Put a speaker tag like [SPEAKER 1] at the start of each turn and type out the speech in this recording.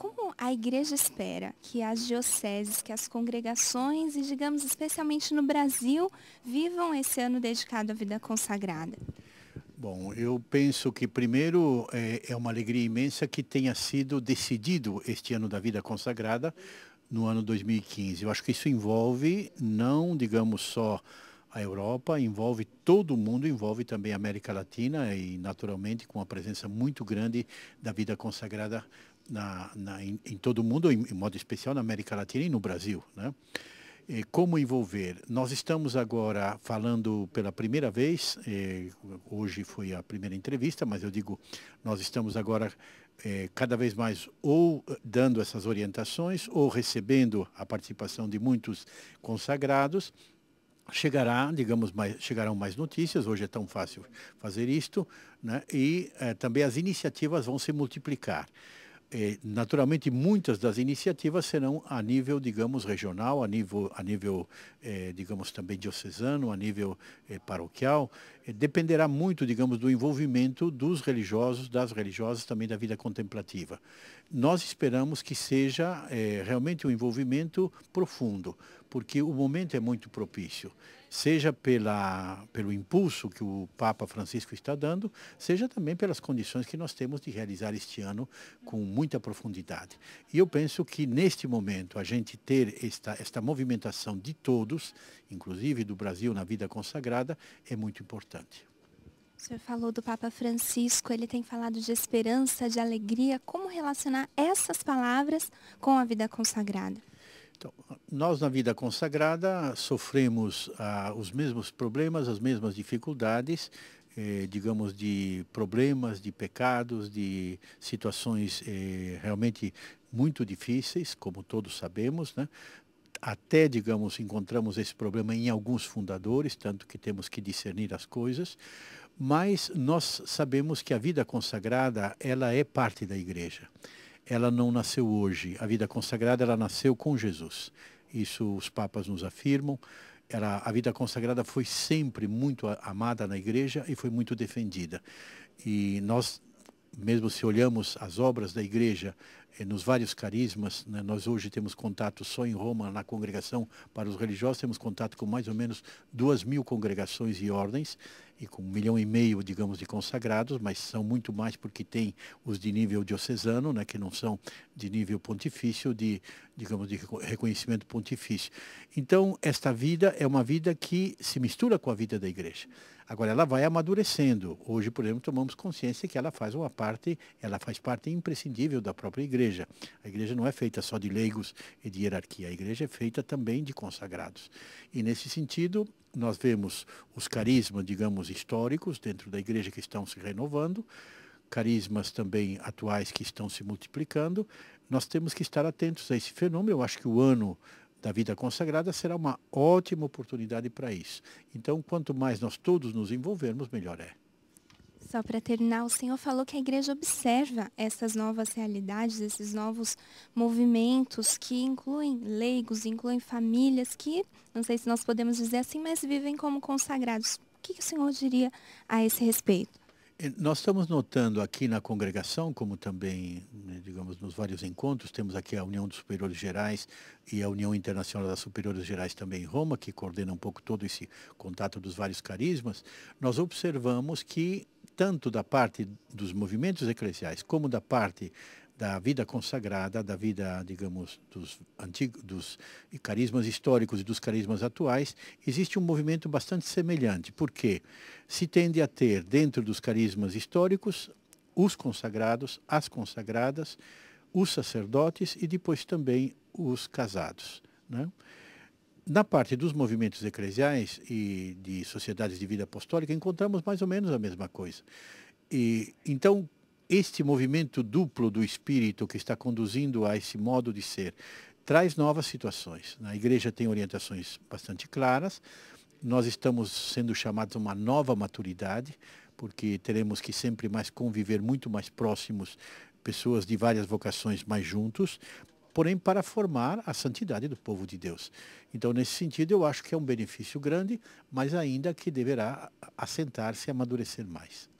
[SPEAKER 1] como a igreja espera que as dioceses, que as congregações e, digamos, especialmente no Brasil, vivam esse ano dedicado à vida consagrada?
[SPEAKER 2] Bom, eu penso que primeiro é, é uma alegria imensa que tenha sido decidido este ano da vida consagrada no ano 2015. Eu acho que isso envolve não, digamos, só a Europa, envolve todo o mundo, envolve também a América Latina e, naturalmente, com a presença muito grande da vida consagrada na, na, em, em, todo o mundo, em, em, modo especial na América Latina e no Brasil. Né? E como envolver? Nós estamos agora falando pela primeira vez, hoje foi a primeira entrevista, mas eu digo, nós estamos agora é, cada vez mais ou dando essas orientações ou recebendo a participação de muitos consagrados chegará, digamos, mais, chegarão mais notícias, hoje é tão fácil fazer isto, né? e é, também as iniciativas vão se multiplicar. É, naturalmente, muitas das iniciativas serão a nível, digamos, regional, a nível, a nível é, digamos, também diocesano, a nível é, paroquial. dependerá muito, digamos, do envolvimento dos religiosos, das religiosas, também da vida contemplativa. Nós esperamos que seja realmente um envolvimento profundo, porque o momento é muito propício seja pela, pelo impulso que o Papa Francisco está dando, seja também pelas condições que nós temos de realizar este ano com muita profundidade. E eu penso que neste momento a gente ter esta, esta movimentação de todos, inclusive do Brasil na vida consagrada, é muito importante.
[SPEAKER 1] O senhor falou do Papa Francisco, ele tem falado de esperança, de alegria. Como relacionar essas palavras com a vida consagrada?
[SPEAKER 2] Então, nós na vida consagrada sofremos ah, os mesmos problemas, as mesmas dificuldades, eh, digamos, de problemas, de pecados, de situações eh, realmente muito difíceis, como todos sabemos, né? até, digamos, encontramos esse problema em alguns fundadores, tanto que temos que discernir as coisas, mas nós sabemos que a vida consagrada, ela é parte da igreja ela não nasceu hoje. A vida consagrada, ela nasceu com Jesus. Isso os papas nos afirmam. Ela, a vida consagrada foi sempre muito amada na igreja e foi muito defendida. E nós, mesmo se olhamos as obras da igreja eh, nos vários carismas, né, nós hoje temos contato só em Roma, na congregação para os religiosos, temos contato com mais ou menos duas mil congregações e ordens, e com um milhão e meio, digamos, de consagrados, mas são muito mais porque tem os de nível diocesano, né, que não são de nível pontifício, de, digamos, de reconhecimento pontifício. Então, esta vida é uma vida que se mistura com a vida da igreja. Agora, ela vai amadurecendo. Hoje, por exemplo, tomamos consciência que ela faz uma parte, ela faz parte imprescindível da própria igreja. A igreja não é feita só de leigos e de hierarquia, a igreja é feita também de consagrados. E nesse sentido, nós vemos os carismas, digamos, históricos dentro da igreja que estão se renovando, carismas também atuais que estão se multiplicando. Nós temos que estar atentos a esse fenômeno. Eu acho que o ano da vida consagrada será uma ótima oportunidade para isso. Então, quanto mais nós todos nos envolvermos, melhor é.
[SPEAKER 1] Só para terminar, o Senhor falou que a igreja observa essas novas realidades, esses novos movimentos que incluem leigos, incluem famílias que, não sei se nós podemos dizer assim, mas vivem como consagrados. O que, o Senhor diria a esse respeito?
[SPEAKER 2] É, nós estamos notando aqui na congregação, como também, né, digamos, nos vários encontros, temos aqui a União dos Superiores Gerais e a União Internacional das Superiores Gerais também em Roma, que coordena um pouco todo esse contato dos vários carismas, nós observamos que tanto da parte dos movimentos eclesiais como da parte da vida consagrada, da vida, digamos, dos antigos, dos carismas históricos e dos carismas atuais, existe um movimento bastante semelhante, porque se tende a ter dentro dos carismas históricos os consagrados, as consagradas, os sacerdotes e depois também os casados, né? na parte dos movimentos eclesiais e de sociedades de vida apostólica, encontramos mais ou menos a mesma coisa. E, então, este movimento duplo do espírito que está conduzindo a esse modo de ser traz novas situações. A igreja tem orientações bastante claras. Nós estamos sendo chamados a uma nova maturidade, porque teremos que sempre mais conviver muito mais próximos pessoas de várias vocações mais juntos, porém para formar a santidade do povo de Deus. Então, nesse sentido, eu acho que é um benefício grande, mas ainda que deverá assentar-se e amadurecer mais.